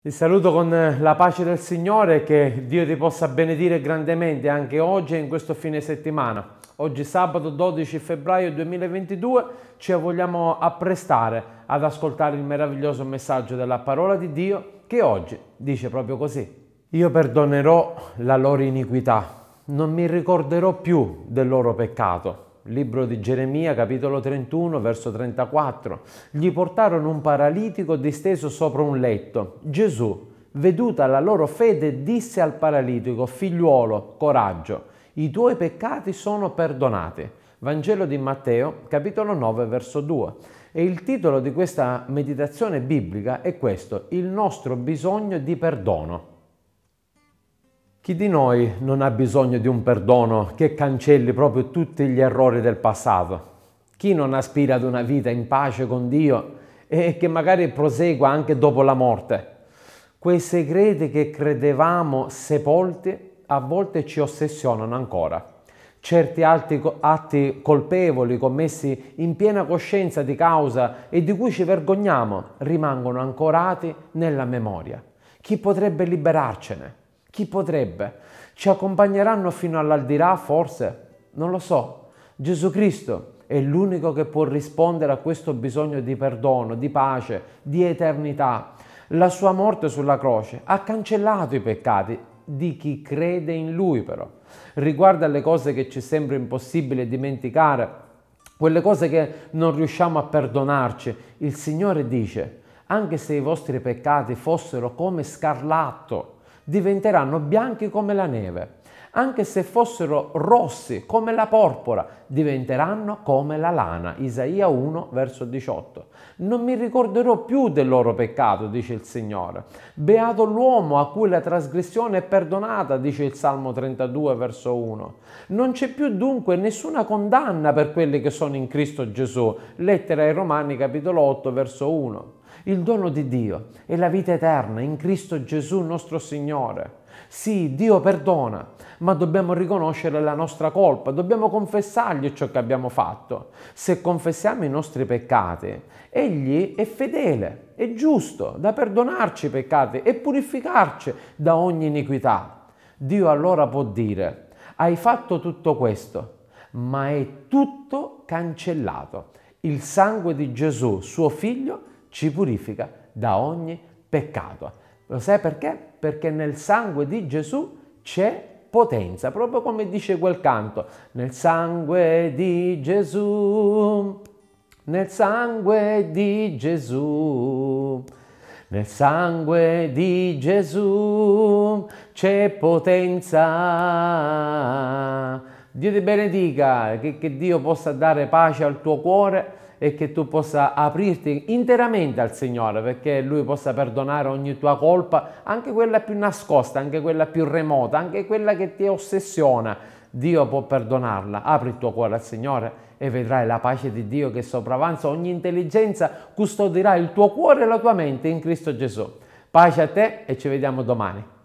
Ti saluto con la pace del Signore, che Dio ti possa benedire grandemente anche oggi e in questo fine settimana. Oggi sabato 12 febbraio 2022 ci vogliamo apprestare ad ascoltare il meraviglioso messaggio della parola di Dio che oggi dice proprio così. Io perdonerò la loro iniquità, non mi ricorderò più del loro peccato libro di Geremia, capitolo 31, verso 34. Gli portarono un paralitico disteso sopra un letto. Gesù, veduta la loro fede, disse al paralitico, figliuolo, coraggio, i tuoi peccati sono perdonati. Vangelo di Matteo, capitolo 9, verso 2. E il titolo di questa meditazione biblica è questo, il nostro bisogno di perdono. Chi di noi non ha bisogno di un perdono che cancelli proprio tutti gli errori del passato? Chi non aspira ad una vita in pace con Dio e che magari prosegua anche dopo la morte? Quei segreti che credevamo sepolti a volte ci ossessionano ancora. Certi altri atti colpevoli commessi in piena coscienza di causa e di cui ci vergogniamo rimangono ancorati nella memoria. Chi potrebbe liberarcene? Chi potrebbe? Ci accompagneranno fino all'aldirà, forse? Non lo so. Gesù Cristo è l'unico che può rispondere a questo bisogno di perdono, di pace, di eternità. La sua morte sulla croce ha cancellato i peccati di chi crede in lui però. Riguardo alle cose che ci sembra impossibile dimenticare, quelle cose che non riusciamo a perdonarci, il Signore dice, anche se i vostri peccati fossero come scarlatto, diventeranno bianchi come la neve. Anche se fossero rossi come la porpora, diventeranno come la lana. Isaia 1, verso 18. Non mi ricorderò più del loro peccato, dice il Signore. Beato l'uomo a cui la trasgressione è perdonata, dice il Salmo 32, verso 1. Non c'è più dunque nessuna condanna per quelli che sono in Cristo Gesù. Lettera ai Romani, capitolo 8, verso 1 il dono di Dio e la vita eterna in Cristo Gesù nostro Signore. Sì, Dio perdona, ma dobbiamo riconoscere la nostra colpa, dobbiamo confessargli ciò che abbiamo fatto. Se confessiamo i nostri peccati, Egli è fedele, è giusto da perdonarci i peccati e purificarci da ogni iniquità. Dio allora può dire, hai fatto tutto questo, ma è tutto cancellato. Il sangue di Gesù, suo figlio, ci purifica da ogni peccato. Lo sai perché? Perché nel sangue di Gesù c'è potenza, proprio come dice quel canto, nel sangue di Gesù, nel sangue di Gesù. Nel sangue di Gesù c'è potenza. Dio ti benedica, che, che Dio possa dare pace al tuo cuore e che tu possa aprirti interamente al Signore perché Lui possa perdonare ogni tua colpa, anche quella più nascosta, anche quella più remota, anche quella che ti ossessiona. Dio può perdonarla. Apri il tuo cuore al Signore e vedrai la pace di Dio che sopravanza ogni intelligenza, custodirà il tuo cuore e la tua mente in Cristo Gesù. Pace a te e ci vediamo domani.